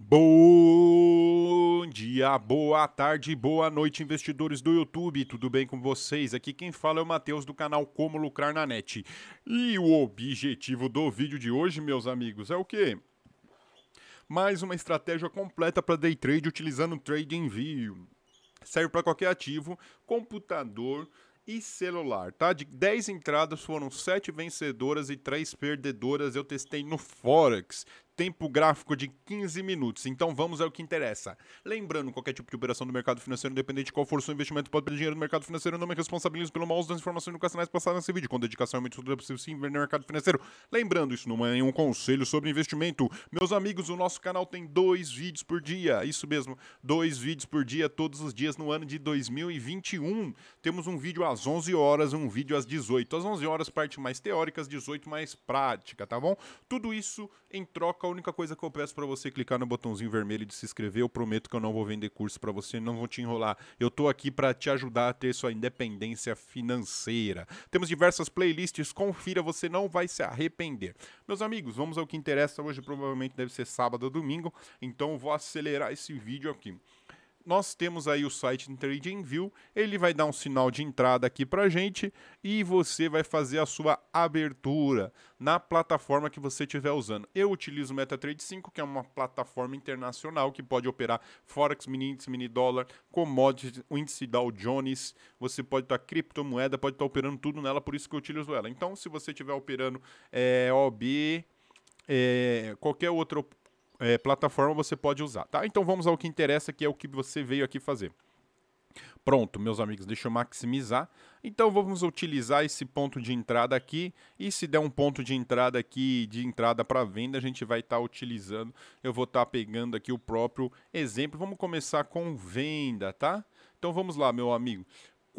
Bom dia, boa tarde, boa noite, investidores do YouTube. Tudo bem com vocês? Aqui quem fala é o Matheus do canal Como Lucrar na Net. E o objetivo do vídeo de hoje, meus amigos, é o quê? Mais uma estratégia completa para day trade utilizando o trade envio. Serve para qualquer ativo, computador, e celular, tá? De 10 entradas foram 7 vencedoras e 3 perdedoras. Eu testei no Forex tempo gráfico de 15 minutos. Então vamos ao que interessa. Lembrando, qualquer tipo de operação do mercado financeiro, independente de qual for o seu investimento, pode perder dinheiro no mercado financeiro. Não me responsabilizo pelo mau uso das informações educacionais passadas nesse vídeo. Com dedicação e é muito de é possível sim no mercado financeiro. Lembrando, isso não é nenhum conselho sobre investimento. Meus amigos, o nosso canal tem dois vídeos por dia. Isso mesmo, dois vídeos por dia, todos os dias no ano de 2021. Temos um vídeo às 11 horas, um vídeo às 18. Às 11 horas, parte mais teórica, às 18 mais prática, tá bom? Tudo isso em troca a única coisa que eu peço para você é clicar no botãozinho vermelho de se inscrever. Eu prometo que eu não vou vender curso para você, não vou te enrolar. Eu tô aqui para te ajudar a ter sua independência financeira. Temos diversas playlists, confira, você não vai se arrepender. Meus amigos, vamos ao que interessa. Hoje provavelmente deve ser sábado ou domingo, então vou acelerar esse vídeo aqui nós temos aí o site TradingView, ele vai dar um sinal de entrada aqui para gente e você vai fazer a sua abertura na plataforma que você estiver usando. Eu utilizo o MetaTrader 5, que é uma plataforma internacional que pode operar Forex, mini índice, mini dólar, commodities, o índice Dow Jones, você pode estar criptomoeda, pode estar operando tudo nela, por isso que eu utilizo ela. Então, se você estiver operando é, OB, é, qualquer outra é, plataforma você pode usar, tá? Então vamos ao que interessa, que é o que você veio aqui fazer. Pronto, meus amigos, deixa eu maximizar. Então vamos utilizar esse ponto de entrada aqui e se der um ponto de entrada aqui de entrada para venda, a gente vai estar tá utilizando. Eu vou estar tá pegando aqui o próprio exemplo. Vamos começar com venda, tá? Então vamos lá, meu amigo.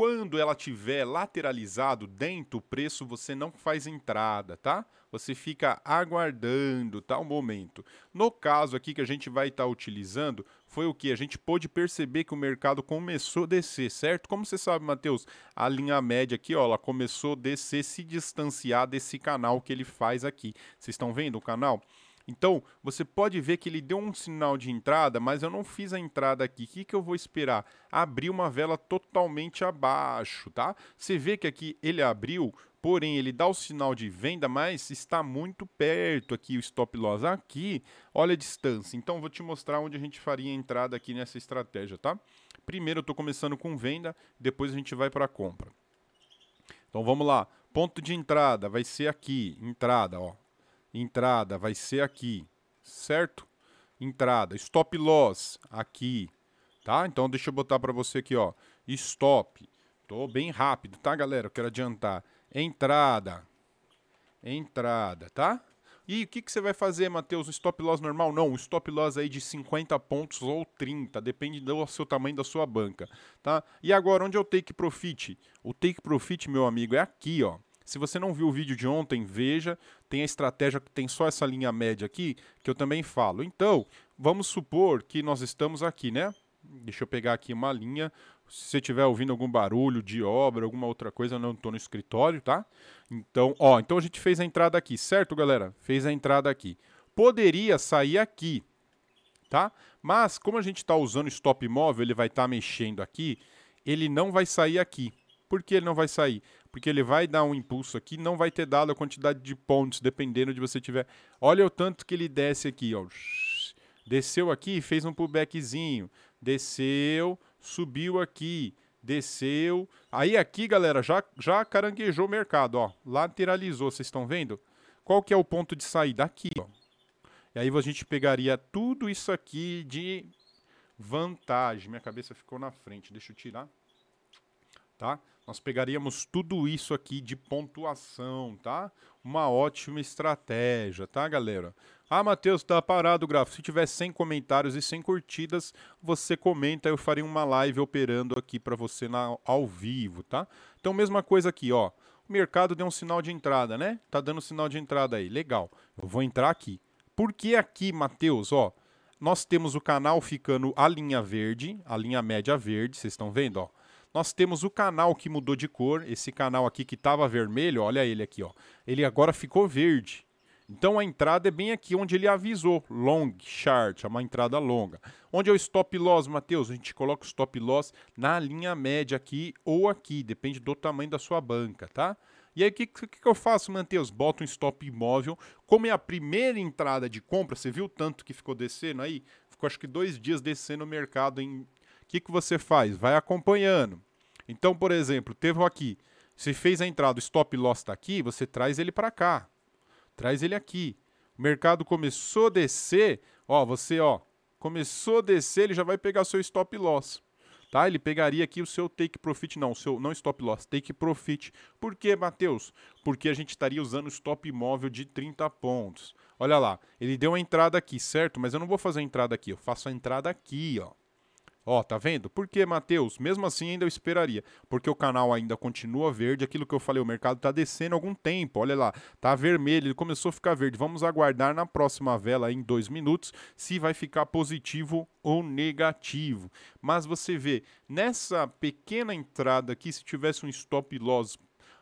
Quando ela tiver lateralizado dentro, o preço você não faz entrada, tá? Você fica aguardando tal tá, o momento. No caso aqui que a gente vai estar tá utilizando, foi o que a gente pôde perceber que o mercado começou a descer, certo? Como você sabe, Matheus, a linha média aqui, ó, ela começou a descer, se distanciar desse canal que ele faz aqui. Vocês estão vendo o canal? Então, você pode ver que ele deu um sinal de entrada, mas eu não fiz a entrada aqui. O que, que eu vou esperar? Abrir uma vela totalmente abaixo, tá? Você vê que aqui ele abriu, porém ele dá o sinal de venda, mas está muito perto aqui o stop loss. Aqui, olha a distância. Então, vou te mostrar onde a gente faria a entrada aqui nessa estratégia, tá? Primeiro eu estou começando com venda, depois a gente vai para compra. Então, vamos lá. Ponto de entrada vai ser aqui, entrada, ó entrada vai ser aqui, certo? Entrada, stop loss aqui, tá? Então deixa eu botar para você aqui, ó, stop. Tô bem rápido, tá, galera? Eu quero adiantar. Entrada, entrada, tá? E o que, que você vai fazer, Matheus? Um stop loss normal? Não, um stop loss aí de 50 pontos ou 30, depende do seu tamanho da sua banca, tá? E agora, onde é o take profit? O take profit, meu amigo, é aqui, ó. Se você não viu o vídeo de ontem, veja. Tem a estratégia que tem só essa linha média aqui, que eu também falo. Então, vamos supor que nós estamos aqui, né? Deixa eu pegar aqui uma linha. Se você estiver ouvindo algum barulho de obra, alguma outra coisa, eu não estou no escritório, tá? Então, ó, então a gente fez a entrada aqui, certo, galera? Fez a entrada aqui. Poderia sair aqui, tá? Mas como a gente está usando stop móvel, ele vai estar tá mexendo aqui, ele não vai sair aqui. Por que ele não vai sair? porque ele vai dar um impulso aqui, não vai ter dado a quantidade de pontos, dependendo de você tiver. Olha o tanto que ele desce aqui, ó. Desceu aqui, fez um pullbackzinho, desceu, subiu aqui, desceu. Aí aqui, galera, já, já caranguejou o mercado, ó. Lateralizou, vocês estão vendo? Qual que é o ponto de saída? Aqui, ó. E aí a gente pegaria tudo isso aqui de vantagem. Minha cabeça ficou na frente, deixa eu tirar. Tá? Nós pegaríamos tudo isso aqui de pontuação, tá? Uma ótima estratégia, tá, galera? Ah, Matheus, tá parado o gráfico. Se tiver 100 comentários e 100 curtidas, você comenta, eu farei uma live operando aqui para você na, ao vivo, tá? Então, mesma coisa aqui, ó. O mercado deu um sinal de entrada, né? Tá dando sinal de entrada aí. Legal. Eu vou entrar aqui. Por que aqui, Matheus, ó? Nós temos o canal ficando a linha verde, a linha média verde, vocês estão vendo, ó? nós temos o canal que mudou de cor, esse canal aqui que estava vermelho, olha ele aqui, ó. Ele agora ficou verde. Então a entrada é bem aqui onde ele avisou, long chart, é uma entrada longa. Onde é o stop loss, Matheus? A gente coloca o stop loss na linha média aqui ou aqui, depende do tamanho da sua banca, tá? E aí o que, que, eu faço, Matheus? Boto um stop imóvel. Como é a primeira entrada de compra, você viu tanto que ficou descendo aí? Ficou acho que dois dias descendo o mercado em... O que, que você faz? Vai acompanhando. Então, por exemplo, teve aqui. Você fez a entrada, o stop loss está aqui, você traz ele para cá. Traz ele aqui. O mercado começou a descer, ó, você, ó, começou a descer, ele já vai pegar seu stop loss. Tá? Ele pegaria aqui o seu take profit, não, o seu não stop loss, take profit. Por quê, Matheus? Porque a gente estaria usando stop imóvel de 30 pontos. Olha lá, ele deu a entrada aqui, certo? Mas eu não vou fazer a entrada aqui, eu faço a entrada aqui, ó. Ó, tá vendo? Porque, Matheus, mesmo assim ainda eu esperaria, porque o canal ainda continua verde, aquilo que eu falei, o mercado tá descendo há algum tempo, olha lá, tá vermelho, ele começou a ficar verde. Vamos aguardar na próxima vela em dois minutos se vai ficar positivo ou negativo. Mas você vê, nessa pequena entrada aqui, se tivesse um stop loss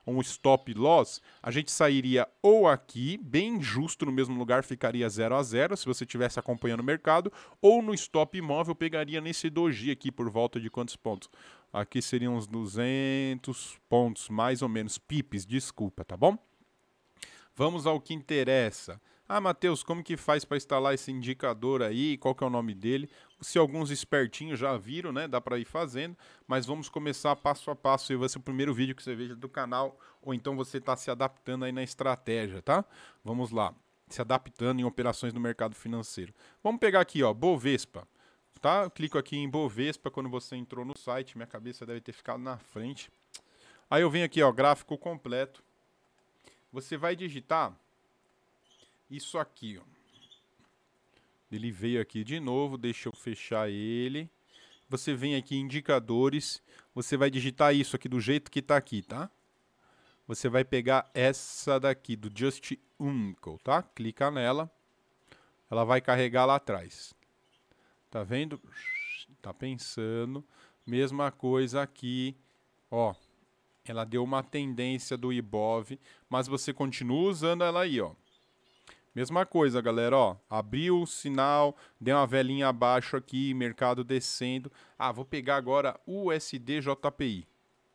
um stop loss, a gente sairia ou aqui, bem justo no mesmo lugar, ficaria 0 a 0 se você estivesse acompanhando o mercado, ou no stop imóvel pegaria nesse doji aqui por volta de quantos pontos? Aqui seriam uns 200 pontos, mais ou menos, pips, desculpa, tá bom? Vamos ao que interessa. Ah, Matheus, como que faz para instalar esse indicador aí? Qual que é o nome dele? Se alguns espertinhos já viram, né? Dá para ir fazendo, mas vamos começar passo a passo. E vai ser o primeiro vídeo que você veja do canal, ou então você está se adaptando aí na estratégia, tá? Vamos lá, se adaptando em operações no mercado financeiro. Vamos pegar aqui, ó, Bovespa. Tá? Eu clico aqui em Bovespa quando você entrou no site. Minha cabeça deve ter ficado na frente. Aí eu venho aqui, ó, gráfico completo. Você vai digitar isso aqui, ó. Ele veio aqui de novo, deixa eu fechar ele. Você vem aqui em indicadores, você vai digitar isso aqui do jeito que está aqui, tá? Você vai pegar essa daqui do Just Uncle, tá? Clica nela. Ela vai carregar lá atrás. Tá vendo? Tá pensando. Mesma coisa aqui, ó. Ela deu uma tendência do IBOV, mas você continua usando ela aí, ó. Mesma coisa, galera, ó. Abriu o sinal, deu uma velhinha abaixo aqui, mercado descendo. Ah, vou pegar agora USDJPI.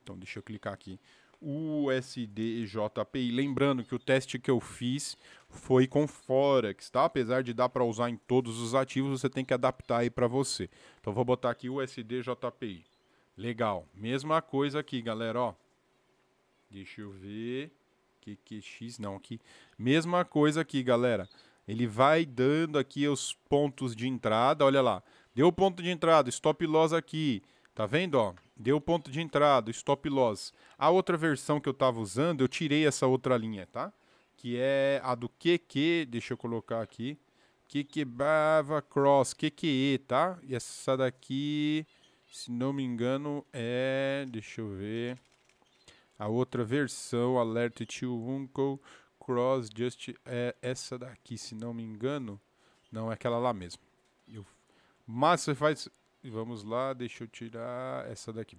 Então deixa eu clicar aqui. USDJPI. Lembrando que o teste que eu fiz foi com Forex, tá? Apesar de dar para usar em todos os ativos, você tem que adaptar aí para você. Então vou botar aqui USDJPI. Legal. Mesma coisa aqui, galera, ó. Deixa eu ver que, que X não aqui. Mesma coisa aqui, galera. Ele vai dando aqui os pontos de entrada, olha lá. Deu o ponto de entrada, stop loss aqui. Tá vendo, ó? Deu o ponto de entrada, stop loss. A outra versão que eu tava usando, eu tirei essa outra linha, tá? Que é a do QQ, deixa eu colocar aqui. QQBava Cross, QQE, tá? E essa daqui, se não me engano, é... Deixa eu ver... A outra versão, Alert to Uncle Cross Just, é essa daqui, se não me engano. Não, é aquela lá mesmo. Eu... você faz... Vamos lá, deixa eu tirar essa daqui.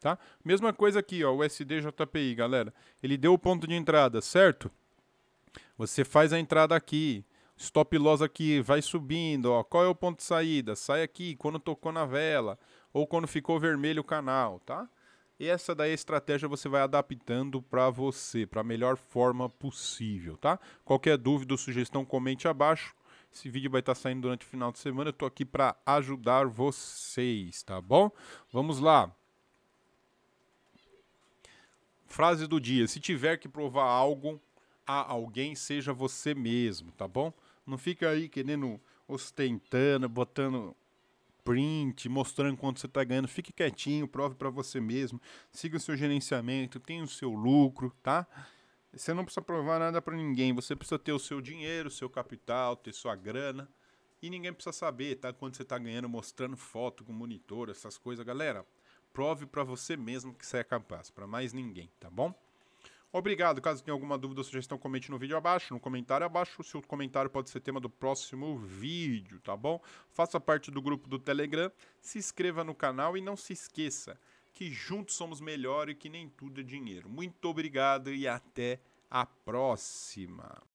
Tá? Mesma coisa aqui, ó, o SDJPI, galera. Ele deu o ponto de entrada, certo? Você faz a entrada aqui, stop loss aqui, vai subindo, ó. Qual é o ponto de saída? Sai aqui quando tocou na vela ou quando ficou vermelho o canal, tá? E essa daí é a estratégia você vai adaptando para você, para a melhor forma possível, tá? Qualquer dúvida ou sugestão, comente abaixo. Esse vídeo vai estar tá saindo durante o final de semana. Eu tô aqui para ajudar vocês, tá bom? Vamos lá. Frase do dia: se tiver que provar algo a alguém, seja você mesmo, tá bom? Não fica aí querendo ostentando, botando print, mostrando quanto você está ganhando. Fique quietinho, prove para você mesmo. Siga o seu gerenciamento, tenha o seu lucro, tá? Você não precisa provar nada para ninguém. Você precisa ter o seu dinheiro, o seu capital, ter sua grana. E ninguém precisa saber, tá? Quando você está ganhando, mostrando foto com monitor, essas coisas. Galera, prove para você mesmo que você é capaz, para mais ninguém, tá bom? Obrigado. Caso tenha alguma dúvida ou sugestão, comente no vídeo abaixo, no comentário abaixo. O seu comentário pode ser tema do próximo vídeo, tá bom? Faça parte do grupo do Telegram, se inscreva no canal e não se esqueça que juntos somos melhor e que nem tudo é dinheiro. Muito obrigado e até a próxima.